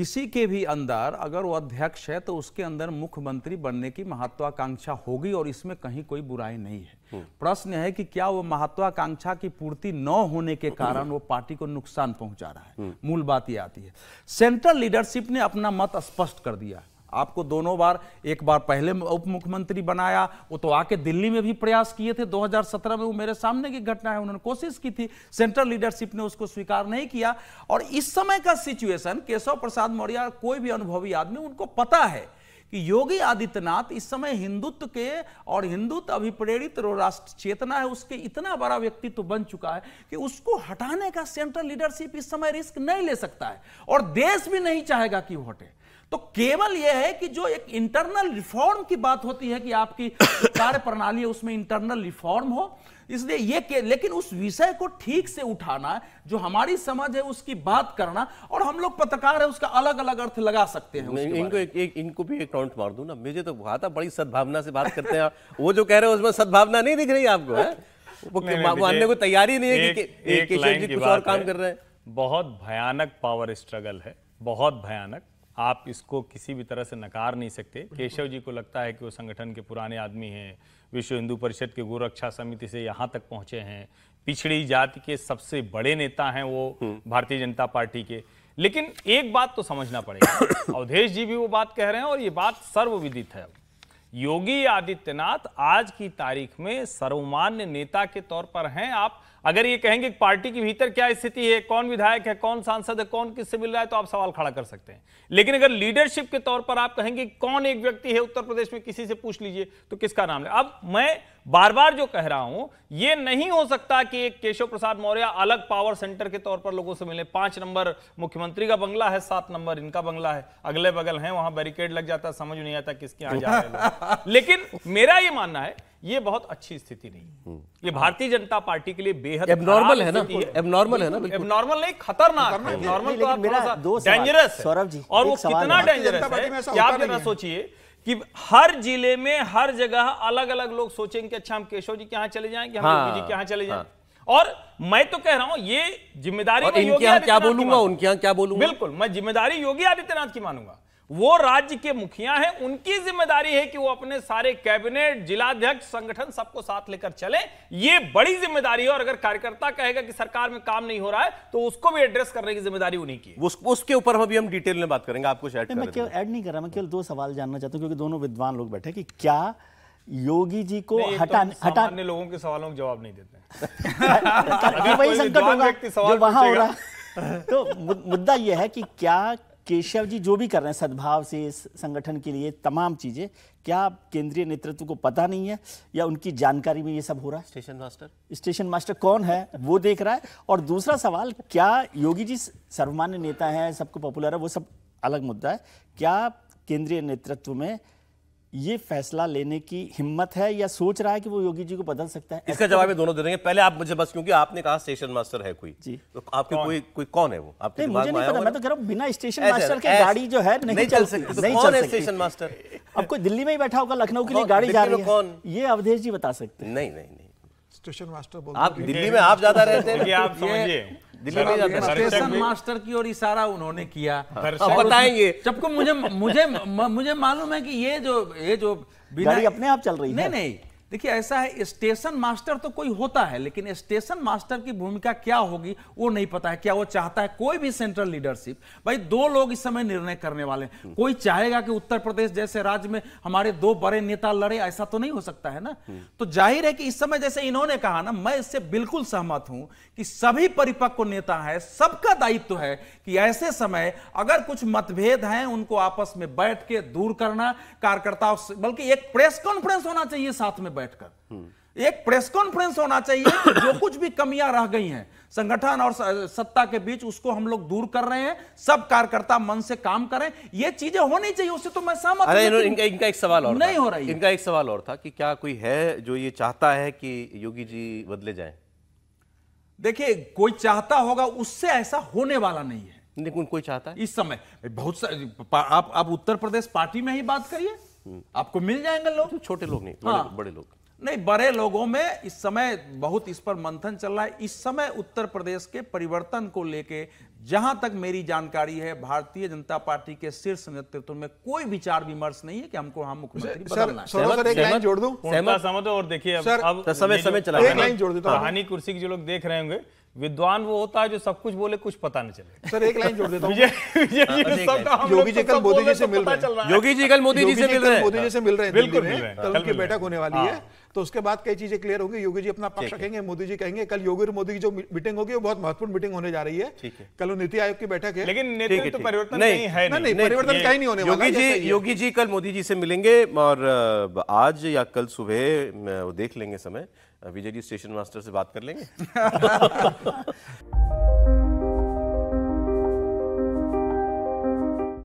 किसी के भी अंदर अगर वो अध्यक्ष है तो उसके अंदर मुख्यमंत्री बनने की महत्वाकांक्षा होगी और इसमें कहीं कोई बुराई नहीं है हम्म। प्रश्न है कि क्या वो महत्वाकांक्षा की पूर्ति न होने के कारण वो पार्टी को नुकसान पहुंचा रहा है हम्म। मूल बात ये आती है सेंट्रल लीडरशिप ने अपना मत स्पष्ट कर दिया है आपको दोनों बार एक बार पहले उप मुख्यमंत्री बनाया वो तो आके दिल्ली में भी प्रयास किए थे 2017 में वो मेरे सामने की घटना है उन्होंने कोशिश की थी सेंट्रल लीडरशिप ने उसको स्वीकार नहीं किया और इस समय का सिचुएशन केशव प्रसाद मौर्य कोई भी अनुभवी आदमी उनको पता है कि योगी आदित्यनाथ इस समय हिंदुत्व के और हिंदुत्व अभिप्रेरित राष्ट्र चेतना है उसके इतना बड़ा व्यक्तित्व तो बन चुका है कि उसको हटाने का सेंट्रल लीडरशिप इस समय रिस्क नहीं ले सकता है और देश भी नहीं चाहेगा कि वो हटे तो केवल यह है कि जो एक इंटरनल रिफॉर्म की बात होती है कि आपकी कार्य प्रणाली उसमें इंटरनल रिफॉर्म हो इसलिए ये लेकिन उस विषय को ठीक से उठाना जो हमारी समझ है उसकी बात करना और हम लोग पत्रकार है उसका अलग अलग अर्थ लगा सकते हैं इनको एक, एक इनको भी एक काउंट मार दू ना मुझे तो कहा था बड़ी सद्भावना से बात करते हैं वो जो कह रहे हो उसमें सद्भावना नहीं दिख रही आपको है? वो मानने को तैयारी नहीं है कि कुछ और काम कर रहे हैं बहुत भयानक पावर स्ट्रगल है बहुत भयानक आप इसको किसी भी तरह से नकार नहीं सकते केशव जी को लगता है कि वो संगठन के पुराने आदमी हैं विश्व हिंदू परिषद के गोरक्षा समिति से यहाँ तक पहुँचे हैं पिछड़ी जाति के सबसे बड़े नेता हैं वो हम्म। भारतीय जनता पार्टी के लेकिन एक बात तो समझना पड़ेगा अवधेश जी भी वो बात कह रहे हैं और ये बात सर्वविदित है योगी आदित्यनाथ आज की तारीख में सर्वमान्य नेता के तौर पर हैं आप अगर ये कहेंगे पार्टी के भीतर क्या स्थिति है कौन विधायक है कौन सांसद है कौन किससे मिल रहा है तो आप सवाल खड़ा कर सकते हैं लेकिन अगर लीडरशिप के तौर पर आप कहेंगे कौन एक व्यक्ति है उत्तर प्रदेश में किसी से पूछ लीजिए तो किसका नाम ले अब मैं बार बार जो कह रहा हूं यह नहीं हो सकता कि एक केशव प्रसाद मौर्य अलग पावर सेंटर के तौर पर लोगों से मिले पांच नंबर मुख्यमंत्री का बंगला है सात नंबर इनका बंगला है अगले बगल है वहां बैरिकेड लग जाता समझ नहीं आता किसके यहां जा रहे लेकिन मेरा यह मानना है ये बहुत अच्छी स्थिति नहीं हम्म। ये भारतीय जनता पार्टी के लिए बेहद एबनॉर्मल है ना एबनॉर्मल है ना एबनॉर्मल नहीं खतरनाक एबनॉर्मल तो डेंजरस सौरभ जी और वो कितना डेंजरस है आप जरा सोचिए कि हर जिले में हर जगह अलग अलग लोग सोचेंगे अच्छा हम केशव जी के यहां चले जाएं कि हम हाँ, जी के यहां चले जाएं हाँ, और मैं तो कह रहा हूं ये जिम्मेदारी और इनके क्या बोलूंगा उनके यहां क्या बोलूंगा बिल्कुल मैं जिम्मेदारी योगी आदित्यनाथ की मानूंगा वो राज्य के मुखिया हैं उनकी जिम्मेदारी है कि वो अपने सारे कैबिनेट जिलाध्यक्ष संगठन सबको साथ लेकर चले ये बड़ी जिम्मेदारी है और अगर कार्यकर्ता कहेगा कि सरकार में काम नहीं हो रहा है तो उसको भी एड्रेस करने की जिम्मेदारी उन्हीं की उस, उसके ऊपर हम अभी हम डिटेल में बात करेंगे आपको ऐड मैं केवल नहीं कर रहा मैं केवल दो सवाल जानना चाहता हूँ क्योंकि दोनों विद्वान लोग बैठे कि क्या योगी जी को हटाने तो हटाने लोगों के सवालों के जवाब नहीं देते वही संकट होगा जो वहां हो रहा तो मुद्दा यह है कि क्या केशव जी जो भी कर रहे हैं सद्भाव से इस संगठन के लिए तमाम चीज़ें क्या केंद्रीय नेतृत्व को पता नहीं है या उनकी जानकारी में ये सब हो रहा है स्टेशन मास्टर स्टेशन मास्टर कौन है वो देख रहा है और दूसरा सवाल क्या योगी जी सर्वमान्य नेता हैं सबको पॉपुलर है वो सब अलग मुद्दा है क्या केंद्रीय नेतृत्व में ये फैसला लेने की हिम्मत है या सोच रहा है कि वो योगी जी को बदल सकता है इसका जवाब दोनों दे देंगे पहले आप मुझे बस क्योंकि आपने कहा स्टेशन मास्टर है कोई जी तो आपके कौन? कोई कोई कौन है वो आपके नहीं, मुझे नहीं पता मैं तो कह रहा हूँ बिना स्टेशन मास्टर के गाड़ी जो है नहीं चल सकती तो नहीं चल स्टेशन मास्टर अब कोई दिल्ली में ही बैठा होगा लखनऊ के लिए गाड़ी जा रही है कौन ये अवधेश जी बता सकते हैं नहीं नहीं नहीं स्टेशन मास्टर आप दिल्ली में आप ज्यादा रहते हैं आप समझिए दिल्ली स्टेशन मास्टर की ओर इशारा उन्होंने किया अब हाँ। बताएंगे जबकि मुझे मुझे मुझे मालूम है कि ये जो ये जो बिना अपने आप चल रही है नहीं नहीं देखिए ऐसा है स्टेशन मास्टर तो कोई होता है लेकिन स्टेशन मास्टर की भूमिका क्या होगी वो नहीं पता है क्या वो चाहता है कोई भी सेंट्रल लीडरशिप भाई दो लोग इस समय निर्णय करने वाले हैं हम्म। कोई चाहेगा कि उत्तर प्रदेश जैसे राज्य में हमारे दो बड़े नेता लड़े ऐसा तो नहीं हो सकता है ना हम्म। तो जाहिर है कि इस समय जैसे इन्होंने कहा ना मैं इससे बिल्कुल सहमत हूं कि सभी परिपक्व नेता है सबका दायित्व है कि ऐसे समय अगर कुछ मतभेद हैं उनको आपस में बैठ के दूर करना कार्यकर्ताओं बल्कि एक प्रेस कॉन्फ्रेंस होना चाहिए साथ में बैठकर एक प्रेस कॉन्फ्रेंस होना चाहिए जो कुछ भी कमियां रह गई हैं संगठन और सत्ता के बीच उसको हम लोग दूर कर रहे हैं सब कार्यकर्ता मन से काम करें ये चीजें होनी चाहिए उससे तो मैं सहमत अरे इनका इनका एक सवाल और नहीं हो रहा है इनका एक सवाल और था कि क्या कोई है जो ये चाहता है कि योगी जी बदले जाए देखिए कोई चाहता होगा उससे ऐसा होने वाला नहीं है लेकिन कोई चाहता है इस समय बहुत सारे आप आप उत्तर प्रदेश पार्टी में ही बात करिए आपको मिल जाएंगे लोग छोटे लोग नहीं हाँ, बड़े, बड़े लोग नहीं बड़े लोगों में इस समय बहुत इस पर मंथन चल रहा है इस समय उत्तर प्रदेश के परिवर्तन को लेके जहां तक मेरी जानकारी है भारतीय जनता पार्टी के शीर्ष नेतृत्व में कोई विचार विमर्श नहीं है कि हमको हम मुख्यमंत्री जोड़ दूं और देखिए अब तो समय समय चला कहानी कुर्सी के जो लोग देख रहे होंगे विद्वान वो होता है जो सब कुछ बोले कुछ पता नहीं चले सर एक लाइन जोड़ देता हाँ, योगी जी कल मोदी जी से मिल रहे हैं योगी जी कल मोदी जी से मिल रहे हैं मोदी जी से मिल रहे हैं बिल्कुल बैठक होने वाली हाँ। है तो उसके बाद कई चीजें क्लियर होगी योगी जी अपना पक्ष रखेंगे मोदी जी कहेंगे कल योगी और मोदी की जो मीटिंग होगी वो बहुत महत्वपूर्ण मीटिंग होने जा रही है कल नीति आयोग की बैठक है लेकिन परिवर्तन नहीं है परिवर्तन कहीं नहीं होने योगी जी योगी जी कल मोदी जी से मिलेंगे और आज या कल सुबह देख लेंगे समय विजय जी स्टेशन मास्टर से बात कर लेंगे